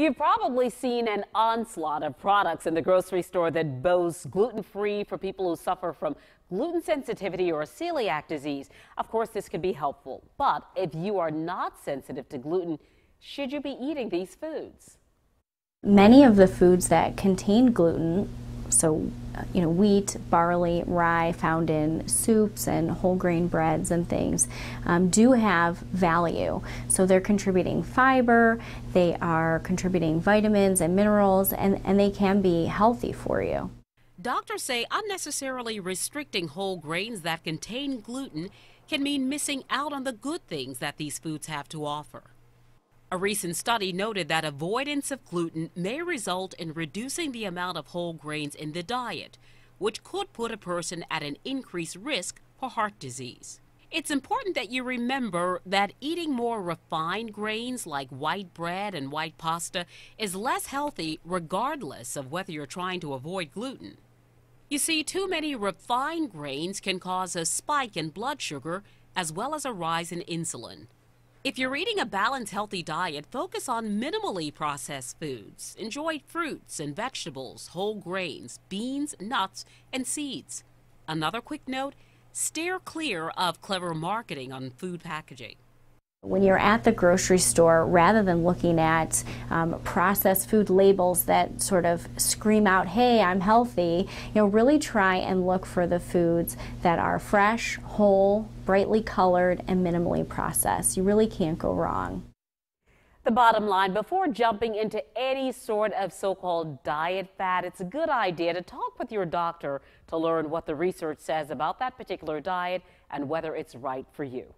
You've probably seen an onslaught of products in the grocery store that boasts gluten-free for people who suffer from gluten sensitivity or celiac disease. Of course, this could be helpful, but if you are not sensitive to gluten, should you be eating these foods? Many of the foods that contain gluten so uh, you know wheat, barley, rye found in soups and whole grain breads and things um, do have value. So they're contributing fiber, they are contributing vitamins and minerals, and, and they can be healthy for you. Doctors say unnecessarily restricting whole grains that contain gluten can mean missing out on the good things that these foods have to offer. A recent study noted that avoidance of gluten may result in reducing the amount of whole grains in the diet, which could put a person at an increased risk for heart disease. It's important that you remember that eating more refined grains like white bread and white pasta is less healthy regardless of whether you're trying to avoid gluten. You see, too many refined grains can cause a spike in blood sugar as well as a rise in insulin. If you're eating a balanced, healthy diet, focus on minimally processed foods. Enjoy fruits and vegetables, whole grains, beans, nuts, and seeds. Another quick note steer clear of clever marketing on food packaging. When you're at the grocery store, rather than looking at um, processed food labels that sort of scream out, hey, I'm healthy, you know, really try and look for the foods that are fresh, whole, brightly colored, and minimally processed. You really can't go wrong. The bottom line, before jumping into any sort of so-called diet fad, it's a good idea to talk with your doctor to learn what the research says about that particular diet and whether it's right for you.